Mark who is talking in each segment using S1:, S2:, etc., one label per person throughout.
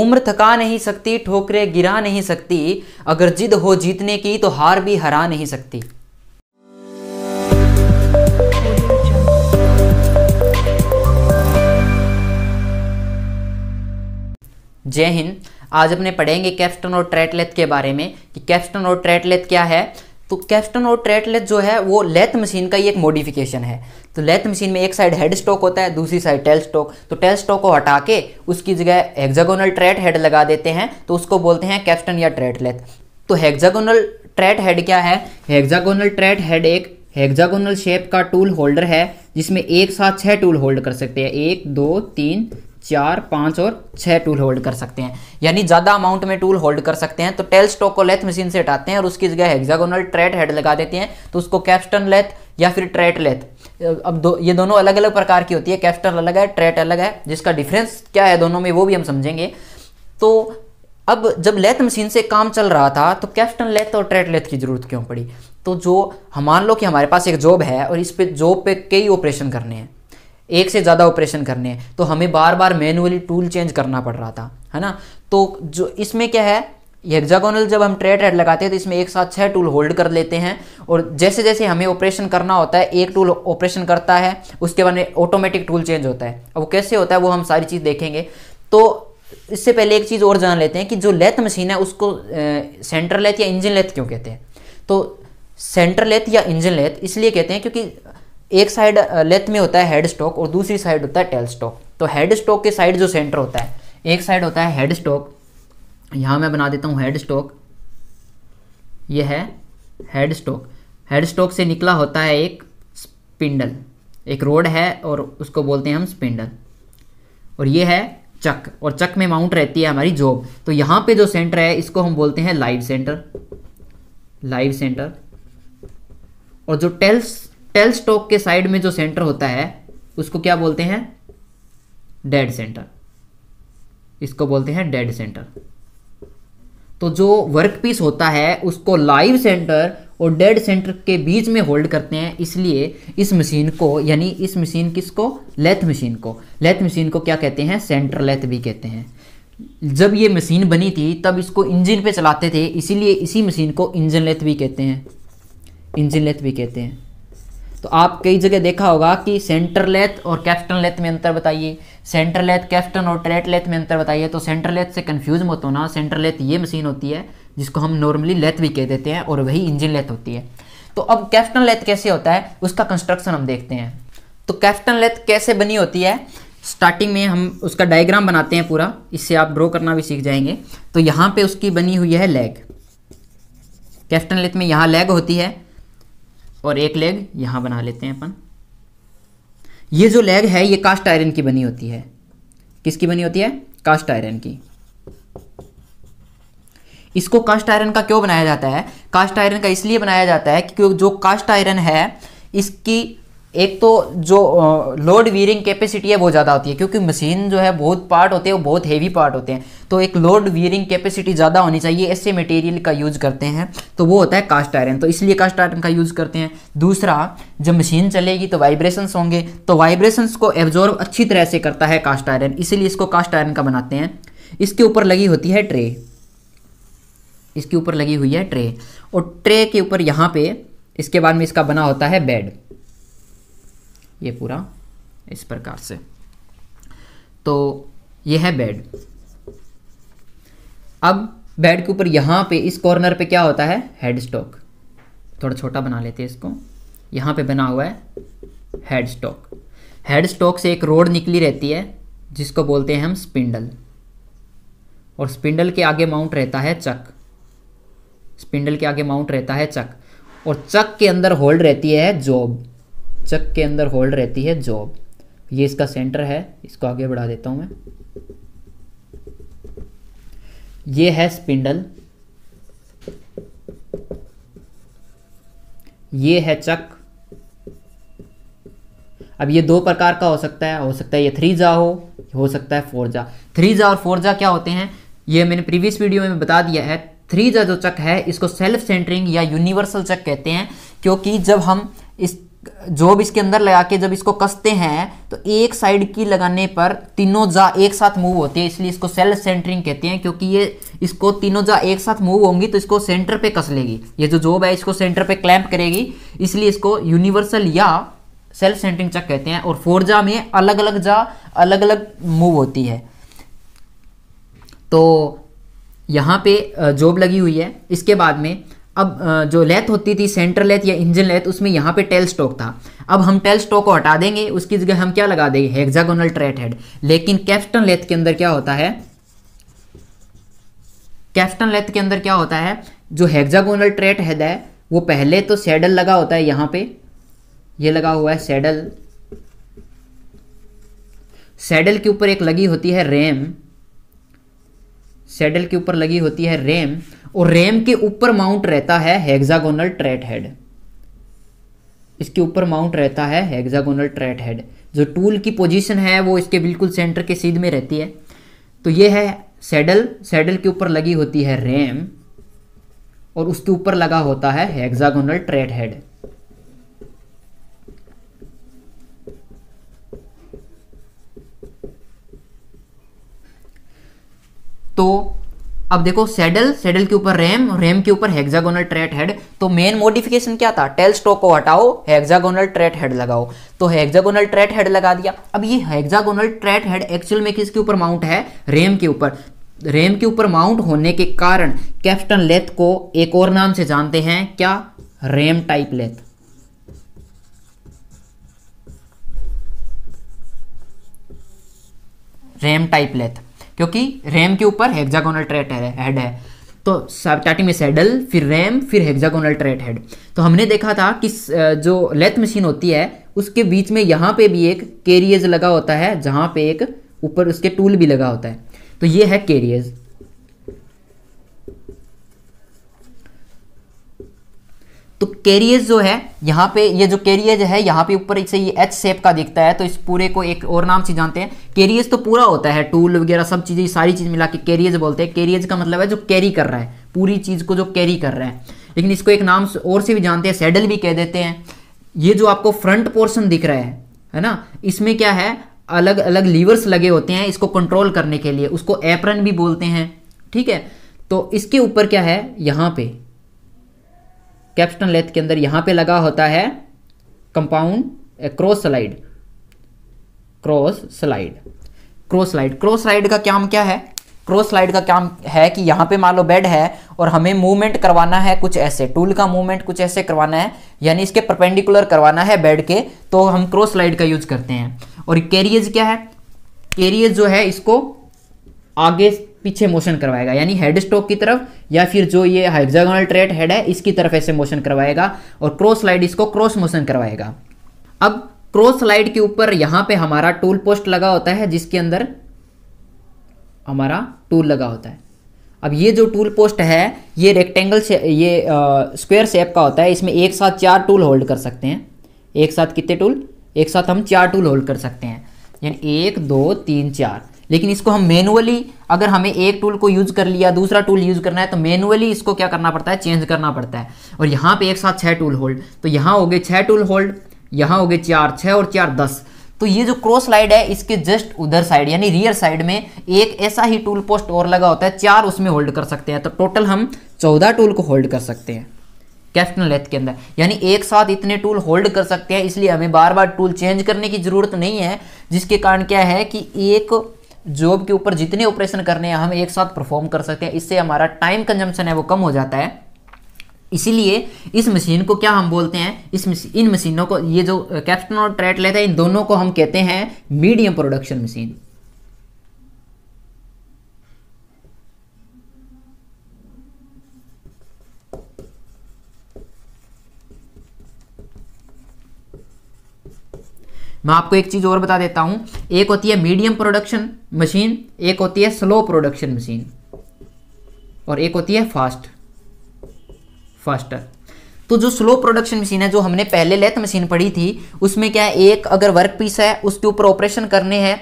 S1: उम्र थका नहीं सकती ठोकरे गिरा नहीं सकती अगर जिद हो जीतने की तो हार भी हरा नहीं सकती जय हिंद आज अपने पढ़ेंगे कैप्टन और ट्रेटलेथ के बारे में कि कैप्टन और ट्रेटलेथ क्या है तो कैप्टन और ट्रेटलेथ जो है वो लेथ मशीन का ही एक मॉडिफिकेशन है तो लेथ मशीन में एक साइड हेड स्टॉक होता है दूसरी साइड टेल स्टॉक तो टेल स्टॉक को हटा के उसकी जगह हेक्जागोनल ट्रेट हेड लगा देते हैं तो उसको बोलते हैं कैप्टन या ट्रेट लेथ तो हेक्जागोनल ट्रेट हेड क्या है हेक्जागोनल ट्रेट हेड एक हेक्जागोनल शेप का टूल होल्डर है जिसमें एक साथ छह टूल होल्ड कर सकते हैं एक दो तीन चार पाँच और छः टूल होल्ड कर सकते हैं यानी ज़्यादा अमाउंट में टूल होल्ड कर सकते हैं तो टेल स्टॉक को लेथ मशीन से हटाते हैं और उसकी जगह हेक्जागोनल ट्रेट हेड लगा देते हैं तो उसको कैप्स्टन लेथ या फिर ट्रेट लेथ अब दो ये दोनों अलग अलग प्रकार की होती है कैपिटल अलग है ट्रेट अलग है जिसका डिफरेंस क्या है दोनों में वो भी हम समझेंगे तो अब जब लेथ मशीन से काम चल रहा था तो कैप्टन लेथ और ट्रेट लेथ की ज़रूरत क्यों पड़ी तो जो हम मान लो कि हमारे पास एक जॉब है और इस पे जॉब पे कई ऑपरेशन करने हैं एक से ज़्यादा ऑपरेशन करने हैं तो हमें बार बार मैनुअली टूल चेंज करना पड़ रहा था है ना तो जो इसमें क्या है हेक्सागोनल जब हम ट्रे ट्रेड लगाते हैं तो इसमें एक साथ छह टूल होल्ड कर लेते हैं और जैसे जैसे हमें ऑपरेशन करना होता है एक टूल ऑपरेशन करता है उसके बाद में ऑटोमेटिक टूल चेंज होता है अब कैसे होता है वो हम सारी चीज़ देखेंगे तो इससे पहले एक चीज़ और जान लेते हैं कि जो लेथ मशीन है उसको सेंटर लेथ या इंजन लेथ क्यों कहते हैं तो सेंटर लेथ या इंजन लेथ इसलिए कहते हैं क्योंकि एक साइड लेथ में होता है हेड स्टॉक और दूसरी साइड होता है टेल स्टॉक तो हेड स्टॉक के साइड जो सेंटर होता है एक साइड होता है हेड स्टॉक यहाँ मैं बना देता हूँ हेड स्टॉक ये है हेड स्टॉक हेड स्टॉक से निकला होता है एक स्पिंडल एक रोड है और उसको बोलते हैं हम स्पिंडल और ये है चक और चक में माउंट रहती है हमारी जॉब तो यहाँ पे जो सेंटर है इसको हम बोलते हैं लाइव सेंटर लाइव सेंटर और जो टेल्स टेल स्टॉक के साइड में जो सेंटर होता है उसको क्या बोलते हैं डेड सेंटर इसको बोलते हैं डेड सेंटर तो जो वर्क पीस होता है उसको लाइव सेंटर और डेड सेंटर के बीच में होल्ड करते हैं इसलिए इस मशीन को यानी इस मशीन किसको लेथ मशीन को लेथ मशीन को क्या कहते हैं सेंटर लेथ भी कहते हैं जब ये मशीन बनी थी तब इसको इंजन पे चलाते थे इसीलिए इसी मशीन को इंजन लेथ भी कहते हैं इंजन लेथ भी कहते हैं तो आप कई जगह देखा होगा कि सेंटर लेथ और कैप्टन लेथ में अंतर बताइए सेंटर लेथ कैप्टन और ट्रेट लेथ में अंतर बताइए तो सेंटर लेथ से कन्फ्यूज मत होना सेंटर लेथ ये मशीन होती है जिसको हम नॉर्मली लेथ भी कह देते हैं और वही इंजन लेथ होती है तो अब कैप्टन लेथ कैसे होता है उसका कंस्ट्रक्शन हम देखते हैं तो कैप्टन लेथ कैसे बनी होती है स्टार्टिंग में हम उसका डायग्राम बनाते हैं पूरा इससे आप ड्रॉ करना भी सीख जाएंगे तो यहाँ पे उसकी बनी हुई है लेग कैप्टन लेथ में यहाँ लेग होती है और एक लेग यहाँ बना लेते हैं अपन ये जो लेग है ये कास्ट आयरन की बनी होती है किसकी बनी होती है कास्ट आयरन की इसको कास्ट आयरन का क्यों बनाया जाता है कास्ट आयरन का इसलिए बनाया जाता है क्योंकि जो कास्ट आयरन है इसकी एक तो जो लोड वीरिंग कैपेसिटी है वो ज़्यादा होती है क्योंकि मशीन जो है बहुत पार्ट होते हैं वो बहुत हेवी पार्ट होते हैं तो एक लोड वियरिंग कैपेसिटी ज़्यादा होनी चाहिए ऐसे मटेरियल का यूज़ करते हैं तो वो होता है कास्ट आयरन तो इसलिए कास्ट आयरन का यूज़ करते हैं दूसरा जब मशीन चलेगी तो वाइब्रेशंस होंगे तो वाइब्रेशंस को एब्जॉर्व अच्छी तरह से करता है कास्ट आयरन इसीलिए इसको कास्ट आयरन का बनाते हैं इसके ऊपर लगी होती है ट्रे इसके ऊपर लगी हुई है ट्रे और ट्रे के ऊपर यहाँ पे इसके बाद में इसका बना होता है बेड ये पूरा इस प्रकार से तो ये है बेड अब बेड के ऊपर यहां पे इस कॉर्नर पे क्या होता है हेड स्टॉक थोड़ा छोटा बना लेते हैं इसको यहां पे बना हुआ है हेड स्टॉक हेड स्टॉक से एक रोड निकली रहती है जिसको बोलते हैं हम स्पिंडल और स्पिंडल के आगे माउंट रहता है चक स्पिंडल के आगे माउंट रहता है चक और चक के अंदर होल्ड रहती है जॉब चक के अंदर होल्ड रहती है जॉब ये इसका सेंटर है इसको आगे बढ़ा देता हूँ मैं ये है स्पिंडल ये है चक अब ये दो प्रकार का हो सकता है हो सकता है ये थ्री जा हो हो सकता है फोर जा थ्री जा और फोर जा क्या होते हैं ये मैंने प्रीवियस वीडियो में बता दिया है थ्री जा जो चक है इसको सेल्फ सेंटरिंग या यूनिवर्सल चक कहते हैं क्योंकि जब हम इस जॉब इसके अंदर लगा के जब इसको कसते हैं तो एक साइड की लगाने पर तीनों जा एक साथ मूव होते हैं इसलिए इसको सेल्फ सेंटरिंग कहते हैं क्योंकि ये इसको तीनों जा एक साथ मूव होंगी तो इसको सेंटर पे कस लेगी ये जो जॉब है इसको सेंटर पे क्लैंप करेगी इसलिए इसको यूनिवर्सल या सेल्फ सेंटरिंग चक कहते हैं और फोर जा में अलग अलग जा अलग अलग मूव होती है तो यहाँ पे जॉब लगी हुई है इसके बाद में अब जो लेथ होती थी सेंटर लेथ या इंजन लेथ उसमें यहाँ पे टेल स्टॉक था अब हम टेल स्टॉक को हटा देंगे उसकी जगह हम क्या लगा देंगे हेक्सागोनल ट्रेट हेड लेकिन कैप्टन लेथ के अंदर क्या होता है कैप्टन लेथ के अंदर क्या होता है जो हेक्सागोनल ट्रेट हेड है वो पहले तो सेडल लगा होता है यहां पे ये लगा हुआ है सेडल सेडल के ऊपर एक लगी होती है रेम सेडल के ऊपर लगी होती है रेम और रेम के ऊपर माउंट रहता है हेक्सागोनल ट्रेट हेड इसके ऊपर माउंट रहता है हेक्सागोनल ट्रेट हेड जो टूल की पोजीशन है वो इसके बिल्कुल सेंटर के सीध में रहती है तो ये है सेडल सेडल के ऊपर लगी होती है रेम और उसके ऊपर लगा होता है हेक्सागोनल ट्रेट हेड अब देखो सेडल सेडल के ऊपर रैम रैम के ऊपर हेक्सागोनल ट्रेट हेड तो मेन मोडिफिकेशन क्या था टेल स्टॉक को हटाओ हेक्सागोनल ट्रेट हेड लगाओ तो हेक्सागोनल ट्रेट हेड लगा दिया अब ये हेक्सागोनल ट्रेट हेड एक्चुअल में किसके ऊपर माउंट है रैम के ऊपर रैम के ऊपर माउंट होने के कारण कैप्टन लेथ को एक और नाम से जानते हैं क्या ram type lathe ram type lathe क्योंकि रैम के ऊपर हेक्जागोनल ट्रेट हेड है तो स्टार्टिंग में सैडल फिर रैम फिर हेक्जागोनल ट्रेट हेड तो हमने देखा था कि जो लेथ मशीन होती है उसके बीच में यहाँ पे भी एक कैरियज लगा होता है जहाँ पे एक ऊपर उसके टूल भी लगा होता है तो ये है कैरियज तो कैरियज जो है यहाँ पे ये जो कैरियज है यहाँ पे ऊपर इसे ये एच शेप का दिखता है तो इस पूरे को एक और नाम से जानते हैं कैरियज तो पूरा होता है टूल वगैरह सब चीज़ें सारी चीज़ मिला के कैरियज बोलते हैं कैरियज का मतलब है जो कैरी कर रहा है पूरी चीज़ को जो कैरी कर रहा है लेकिन इसको एक नाम और से भी जानते हैं सैडल भी कह देते हैं ये जो आपको फ्रंट पोर्सन दिख रहा है है ना इसमें क्या है अलग अलग लीवर्स लगे होते हैं इसको कंट्रोल करने के लिए उसको एपरन भी बोलते हैं ठीक है तो इसके ऊपर क्या है यहाँ पे कैप्स्टन लेथ के अंदर यहां पे लगा होता है compound cross slide cross slide cross slide cross slide का काम क्या है क्रॉस स्लाइड का काम है कि यहां पे मान लो बेड है और हमें मूवमेंट करवाना है कुछ ऐसे टूल का मूवमेंट कुछ ऐसे करवाना है यानी इसके परपेंडिकुलर करवाना है बेड के तो हम क्रॉस स्लाइड का यूज करते हैं और कैरियज क्या है कैरियज जो है इसको आगे पीछे मोशन करवाएगा यानी हेड स्टोक की तरफ या फिर जो ये हेक्सागोनल ट्रेट हेड है इसकी तरफ ऐसे मोशन करवाएगा और क्रॉस स्लाइड इसको क्रॉस मोशन करवाएगा अब क्रॉस स्लाइड के ऊपर यहां पे हमारा टूल पोस्ट लगा होता है जिसके अंदर हमारा टूल लगा होता है अब ये जो टूल पोस्ट है ये रेक्टेंगल से ये स्क्वेयर शेप का होता है इसमें एक साथ चार टूल होल्ड कर सकते हैं एक साथ कितने टूल एक साथ हम चार टूल होल्ड कर सकते हैं यानी एक दो तीन चार लेकिन इसको हम मैनुअली अगर हमें एक टूल को यूज़ कर लिया दूसरा टूल यूज़ करना है तो मैनुअली इसको क्या करना पड़ता है चेंज करना पड़ता है और यहाँ पे एक साथ छः टूल होल्ड तो यहाँ हो गए छः टूल होल्ड यहाँ हो गए चार छः और चार दस तो ये जो क्रॉस लाइड है इसके जस्ट उधर साइड यानी रियर साइड में एक ऐसा ही टूल पोस्ट और लगा होता है चार उसमें होल्ड कर सकते हैं तो टोटल हम चौदह टूल को होल्ड कर सकते हैं कैप्टन लेथ के अंदर यानी एक साथ इतने टूल होल्ड कर सकते हैं इसलिए हमें बार बार टूल चेंज करने की ज़रूरत नहीं है जिसके कारण क्या है कि एक जॉब के ऊपर जितने ऑपरेशन करने हैं हम एक साथ परफॉर्म कर सकते हैं इससे हमारा टाइम कंजम्पशन है वो कम हो जाता है इसीलिए इस मशीन को क्या हम बोलते हैं इस इन मशीनों को ये जो कैप्टन और ट्रेट लेते हैं इन दोनों को हम कहते हैं मीडियम प्रोडक्शन मशीन मैं आपको एक चीज़ और बता देता हूं एक होती है मीडियम प्रोडक्शन मशीन एक होती है स्लो प्रोडक्शन मशीन और एक होती है फास्ट फास्टर तो जो स्लो प्रोडक्शन मशीन है जो हमने पहले लेथ मशीन पढ़ी थी उसमें क्या है एक अगर वर्क पीस है उसके ऊपर ऑपरेशन करने हैं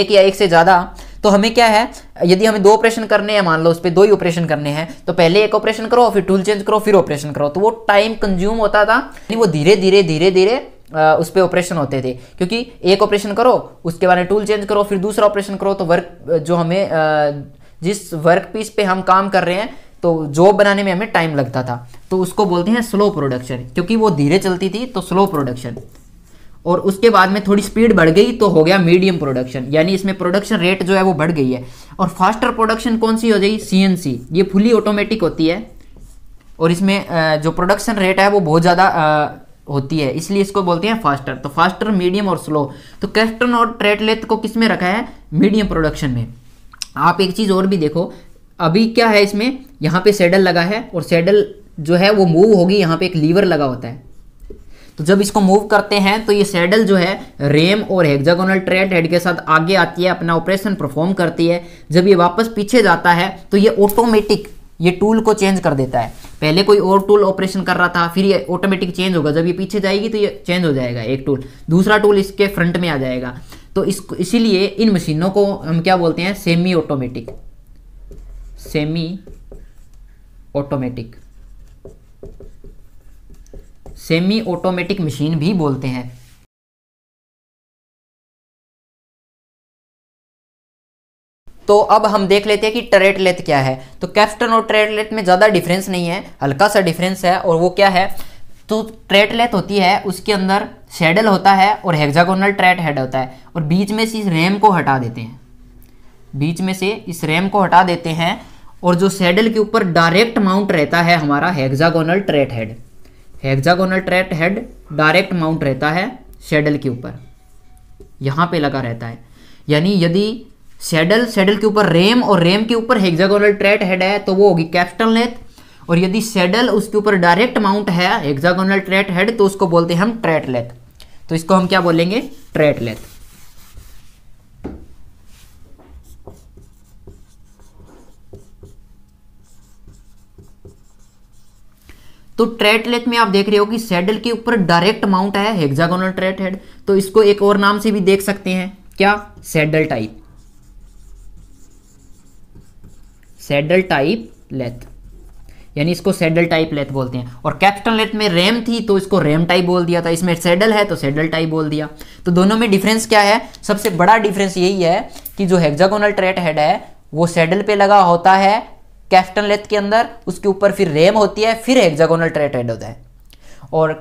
S1: एक या एक से ज़्यादा तो हमें क्या है यदि हमें दो ऑपरेशन करने हैं मान लो उस पर दो ही ऑपरेशन करने हैं तो पहले एक ऑपरेशन करो फिर टूल चेंज करो फिर ऑपरेशन करो तो वो टाइम कंज्यूम होता था वो धीरे धीरे धीरे धीरे उस पर ऑपरेशन होते थे क्योंकि एक ऑपरेशन करो उसके बाद में टूल चेंज करो फिर दूसरा ऑपरेशन करो तो वर्क जो हमें जिस वर्क पीस पे हम काम कर रहे हैं तो जॉब बनाने में हमें टाइम लगता था तो उसको बोलते हैं स्लो प्रोडक्शन क्योंकि वो धीरे चलती थी तो स्लो प्रोडक्शन और उसके बाद में थोड़ी स्पीड बढ़ गई तो हो गया मीडियम प्रोडक्शन यानी इसमें प्रोडक्शन रेट जो है वो बढ़ गई है और फास्टर प्रोडक्शन कौन सी हो जाएगी सी ये फुली ऑटोमेटिक होती है और इसमें जो प्रोडक्शन रेट है वो बहुत ज़्यादा होती है इसलिए इसको बोलते हैं फास्टर तो फास्टर मीडियम और स्लो तो कैस्टन और ट्रेटलेथ को किस में रखा है मीडियम प्रोडक्शन में आप एक चीज़ और भी देखो अभी क्या है इसमें यहाँ पे सेडल लगा है और सेडल जो है वो मूव होगी यहाँ पे एक लीवर लगा होता है तो जब इसको मूव करते हैं तो ये सैडल जो है रेम और हेक्जागोनल ट्रेड हेड के साथ आगे आती है अपना ऑपरेशन परफॉर्म करती है जब ये वापस पीछे जाता है तो ये ऑटोमेटिक ये टूल को चेंज कर देता है पहले कोई और टूल ऑपरेशन कर रहा था फिर ये ऑटोमेटिक चेंज होगा जब ये पीछे जाएगी तो ये चेंज हो जाएगा एक टूल दूसरा टूल इसके फ्रंट में आ जाएगा तो इस इसीलिए इन मशीनों को हम क्या बोलते हैं semi automatic semi automatic semi automatic machine भी बोलते हैं तो अब हम देख लेते हैं कि टरेट लेथ क्या है तो कैप्टन और ट्रेट लेथ में ज़्यादा डिफरेंस नहीं है हल्का सा डिफरेंस है और वो क्या है तो ट्रेट लेथ होती है उसके अंदर शेडल होता है और हेक्सागोनल ट्रेट हेड होता है और बीच में से इस रैम को हटा देते हैं बीच में से इस रैम को हटा देते हैं और जो सेडल के ऊपर डायरेक्ट माउंट रहता है हमारा hexagonal turret head hexagonal turret head direct mount रहता है शेडल के ऊपर यहाँ पे लगा रहता है यानी यदि सेडल सेडल के ऊपर रेम और रेम के ऊपर हेक्सागोनल ट्रेट हेड है तो वो होगी कैपिटल लेथ और यदि सेडल उसके ऊपर डायरेक्ट माउंट है हेक्सागोनल ट्रेट हेड तो उसको बोलते हैं हम ट्रेट लेथ तो इसको हम क्या बोलेंगे ट्रेट लेथ तो ट्रेट लेथ में आप देख रहे हो कि सेडल के ऊपर डायरेक्ट माउंट है हेक्सागोनल ट्रेट हेड तो इसको एक और नाम से भी देख सकते हैं क्या saddle type saddle type lathe यानी इसको सैडल टाइप लेथ बोलते हैं और कैप्टन लेथ में रैम थी तो इसको रैम टाइप बोल दिया था इसमें सैडल है तो सैडल टाइप बोल दिया तो दोनों में डिफरेंस क्या है सबसे बड़ा डिफरेंस यही है कि जो हेक्सागोनल ट्रेट हेड है वो सैडल पे लगा होता है कैप्टन लेथ के अंदर उसके ऊपर फिर रैम होती है फिर हेक्सागोनल ट्रेट हेड होता है और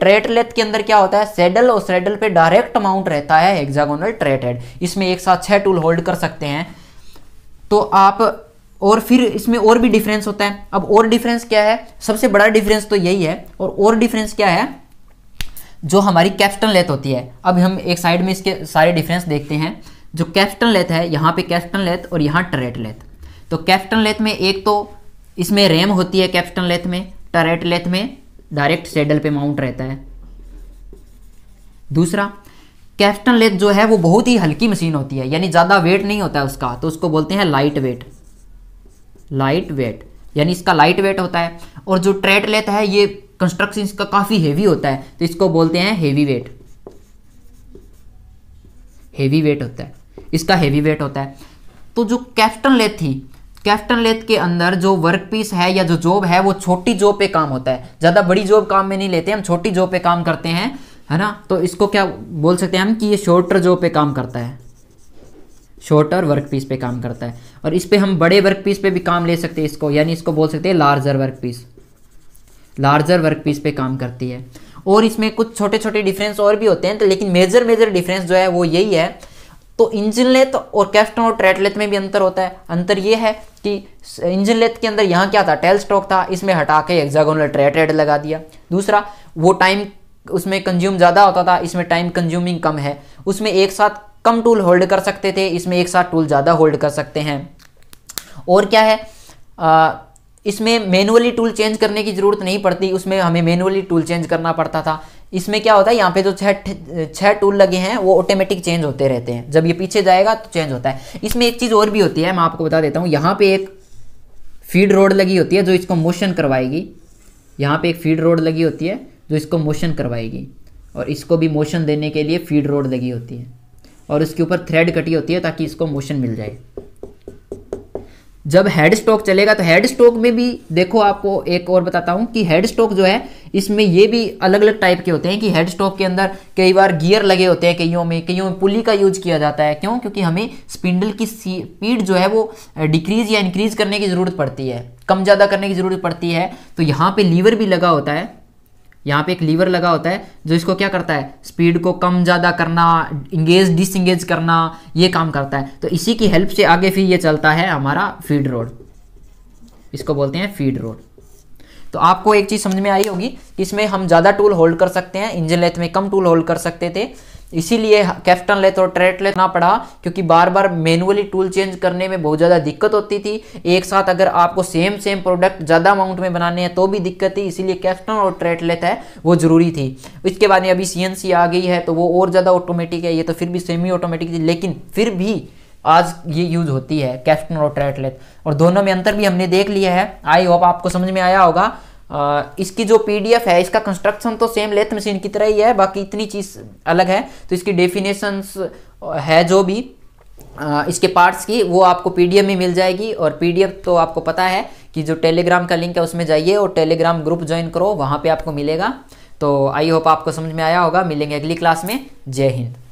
S1: ट्रेट लेथ के अंदर क्या होता है सैडल और सैडल पे डायरेक्ट माउंट रहता है हेक्सागोनल ट्रेट हेड इसमें एक साथ छह टूल होल्ड कर सकते हैं तो आप और फिर इसमें और भी डिफरेंस होता है अब और डिफरेंस क्या है सबसे बड़ा डिफरेंस तो यही है और और डिफरेंस क्या है जो हमारी कैप्टन लेथ होती है अब हम एक साइड में इसके सारे डिफरेंस देखते हैं जो कैप्टन लेथ है यहाँ पे कैप्टन लेथ और यहाँ टरेट लेथ तो कैप्टन लेथ में एक तो इसमें रैम होती है कैप्टन लेथ में टरेट लेथ में डायरेक्ट सेडल पे माउंट रहता है दूसरा कैप्टन लेथ जो है वो बहुत ही हल्की मशीन होती है यानी ज़्यादा वेट नहीं होता है उसका तो उसको बोलते हैं लाइट वेट लाइट वेट यानी इसका लाइट वेट होता है और जो ट्रेड लेता है ये कंस्ट्रक्शन इसका काफ़ी हेवी होता है तो इसको बोलते हैं हेवी वेट हेवी वेट होता है इसका हेवी वेट होता है तो जो कैप्टन लेथ थी कैप्टन लेथ के अंदर जो वर्क पीस है या जो जॉब है वो छोटी जॉब पे काम होता है ज़्यादा बड़ी जॉब काम में नहीं लेते हम छोटी जॉब पे काम करते हैं है ना तो इसको क्या बोल सकते हैं हम कि ये शॉर्टर जॉब पे काम करता है छोटर वर्क पीस पे काम करता है और इस पर हम बड़े वर्क पीस पे भी काम ले सकते हैं इसको यानी इसको बोल सकते हैं larger work piece larger work piece पे काम करती है और इसमें कुछ छोटे छोटे डिफरेंस और भी होते हैं तो लेकिन मेजर मेजर डिफरेंस जो है वो यही है तो इंजन लेथ और कैफ्टन और ट्रेटलेथ में भी अंतर होता है अंतर ये है कि इंजन लेथ के अंदर यहाँ क्या था टेल स्टॉक था इसमें हटा के एग्जागोनल ट्रेटलेट लगा दिया दूसरा वो टाइम उसमें कंज्यूम ज़्यादा होता था इसमें टाइम कंज्यूमिंग कम है उसमें एक साथ कम टूल होल्ड कर सकते थे इसमें एक साथ टूल ज़्यादा होल्ड कर सकते हैं और क्या है आ, इसमें मैनुअली टूल चेंज करने की ज़रूरत नहीं पड़ती उसमें हमें मैनुअली टूल चेंज करना पड़ता था इसमें क्या होता है यहाँ पे जो छः छः टूल लगे हैं वो ऑटोमेटिक चेंज होते रहते हैं जब ये पीछे जाएगा तो चेंज होता है इसमें एक चीज़ और भी होती है मैं आपको बता देता हूँ यहाँ पे एक फीड रोड लगी होती है जो इसको मोशन करवाएगी यहाँ पे एक फीड रोड लगी होती है जो इसको मोशन करवाएगी और इसको भी मोशन देने के लिए फीड रोड लगी होती है और उसके ऊपर थ्रेड कटी होती है ताकि इसको मोशन मिल जाए जब हेड स्टॉक चलेगा तो हेड स्टोक में भी देखो आपको एक और बताता हूँ कि हेड स्टॉक जो है इसमें ये भी अलग अलग टाइप के होते हैं कि हेड स्टोक के अंदर कई बार गियर लगे होते हैं कईयों में कईयों में पुली का यूज किया जाता है क्यों क्योंकि हमें स्पिंडल की स्पीड जो है वो डिक्रीज या इंक्रीज करने की ज़रूरत पड़ती है कम ज़्यादा करने की ज़रूरत पड़ती है तो यहाँ पर लीवर भी लगा होता है यहाँ पे एक लीवर लगा होता है जो इसको क्या करता है स्पीड को कम ज़्यादा करना इंगेज डिसंगेज करना ये काम करता है तो इसी की हेल्प से आगे फिर ये चलता है हमारा फीड रोड इसको बोलते हैं फीड रोड तो आपको एक चीज़ समझ में आई होगी इसमें हम ज़्यादा टूल होल्ड कर सकते हैं इंजन लेथ में कम टूल होल्ड कर सकते थे इसीलिए कैप्टन लेथ और ट्रेट लेना ना पड़ा क्योंकि बार बार मैनुअली टूल चेंज करने में बहुत ज़्यादा दिक्कत होती थी एक साथ अगर आपको सेम सेम प्रोडक्ट ज़्यादा अमाउंट में बनाने हैं तो भी दिक्कत थी इसीलिए कैप्टन और ट्रेट लेथ है वो ज़रूरी थी इसके बाद में अभी सी आ गई है तो वो और ज़्यादा ऑटोमेटिक है ये तो फिर भी सेमी ऑटोमेटिक थी लेकिन फिर भी आज ये यूज होती है कैप्टन और ट्रेटलेट और दोनों में अंतर भी हमने देख लिया है आई होप आपको समझ में आया होगा आ, इसकी जो पीडीएफ है इसका कंस्ट्रक्शन तो सेम लेथ मशीन की तरह ही है बाकी इतनी चीज़ अलग है तो इसकी डेफिनेशंस है जो भी आ, इसके पार्ट्स की वो आपको पीडीएफ में मिल जाएगी और पीडीएफ तो आपको पता है कि जो टेलीग्राम का लिंक है उसमें जाइए और टेलीग्राम ग्रुप ज्वाइन करो वहाँ पे आपको मिलेगा तो आई होप आपको समझ में आया होगा मिलेंगे अगली क्लास में जय हिंद